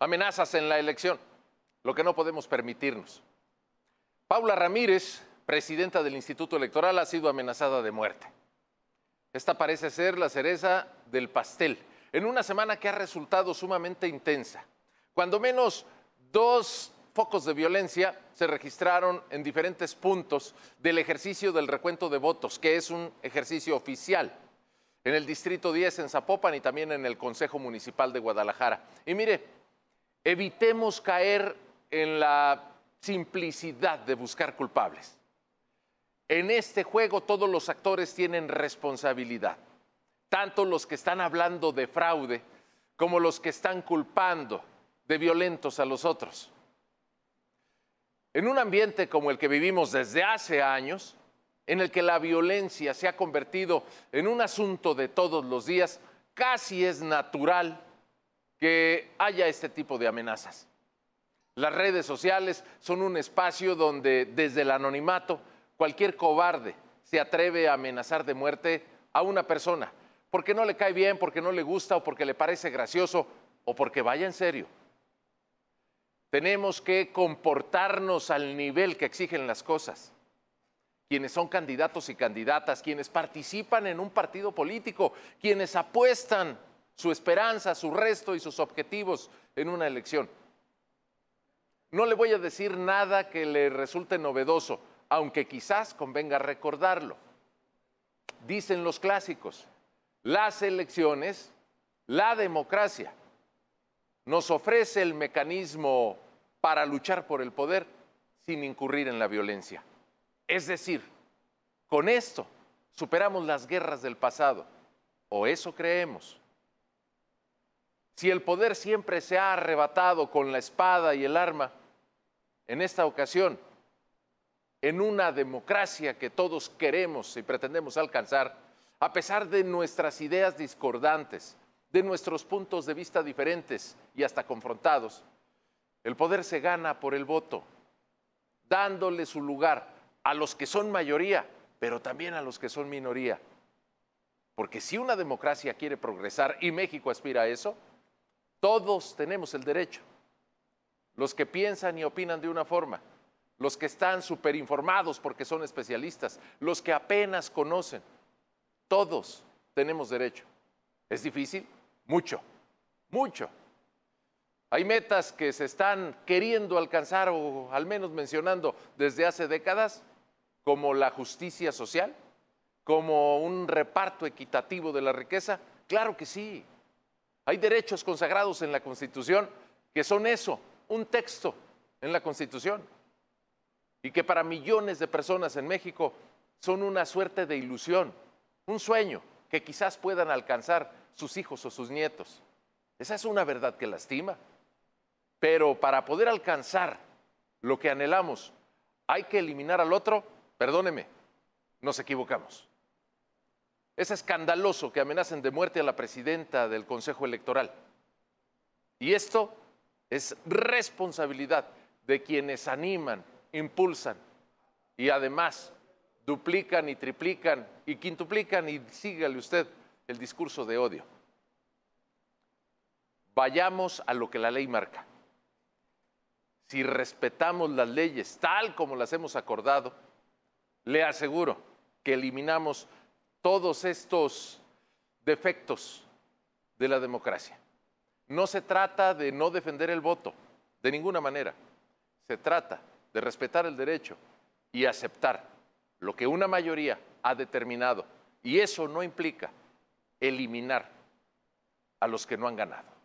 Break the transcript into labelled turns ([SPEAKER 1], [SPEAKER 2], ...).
[SPEAKER 1] amenazas en la elección, lo que no podemos permitirnos. Paula Ramírez, presidenta del Instituto Electoral, ha sido amenazada de muerte. Esta parece ser la cereza del pastel, en una semana que ha resultado sumamente intensa. Cuando menos dos focos de violencia se registraron en diferentes puntos del ejercicio del recuento de votos, que es un ejercicio oficial en el Distrito 10 en Zapopan y también en el Consejo Municipal de Guadalajara. Y mire, evitemos caer en la simplicidad de buscar culpables. En este juego todos los actores tienen responsabilidad, tanto los que están hablando de fraude como los que están culpando de violentos a los otros. En un ambiente como el que vivimos desde hace años, en el que la violencia se ha convertido en un asunto de todos los días, casi es natural que haya este tipo de amenazas. Las redes sociales son un espacio donde desde el anonimato cualquier cobarde se atreve a amenazar de muerte a una persona, porque no le cae bien, porque no le gusta o porque le parece gracioso o porque vaya en serio. Tenemos que comportarnos al nivel que exigen las cosas. Quienes son candidatos y candidatas, quienes participan en un partido político, quienes apuestan su esperanza, su resto y sus objetivos en una elección. No le voy a decir nada que le resulte novedoso, aunque quizás convenga recordarlo. Dicen los clásicos, las elecciones, la democracia, nos ofrece el mecanismo para luchar por el poder sin incurrir en la violencia. Es decir, con esto superamos las guerras del pasado, o eso creemos. Si el poder siempre se ha arrebatado con la espada y el arma, en esta ocasión, en una democracia que todos queremos y pretendemos alcanzar, a pesar de nuestras ideas discordantes, de nuestros puntos de vista diferentes y hasta confrontados, el poder se gana por el voto, dándole su lugar a los que son mayoría, pero también a los que son minoría. Porque si una democracia quiere progresar y México aspira a eso, todos tenemos el derecho. Los que piensan y opinan de una forma, los que están superinformados porque son especialistas, los que apenas conocen, todos tenemos derecho. ¿Es difícil? Mucho, mucho. Hay metas que se están queriendo alcanzar o al menos mencionando desde hace décadas, como la justicia social, como un reparto equitativo de la riqueza. Claro que sí, hay derechos consagrados en la Constitución que son eso, un texto en la Constitución, y que para millones de personas en México son una suerte de ilusión, un sueño que quizás puedan alcanzar sus hijos o sus nietos. Esa es una verdad que lastima. Pero para poder alcanzar lo que anhelamos, hay que eliminar al otro, perdóneme, nos equivocamos. Es escandaloso que amenacen de muerte a la presidenta del Consejo Electoral. Y esto es responsabilidad de quienes animan, impulsan y además duplican y triplican y quintuplican y sígale usted el discurso de odio. Vayamos a lo que la ley marca. Si respetamos las leyes tal como las hemos acordado, le aseguro que eliminamos todos estos defectos de la democracia. No se trata de no defender el voto, de ninguna manera. Se trata de respetar el derecho y aceptar lo que una mayoría ha determinado. Y eso no implica eliminar a los que no han ganado.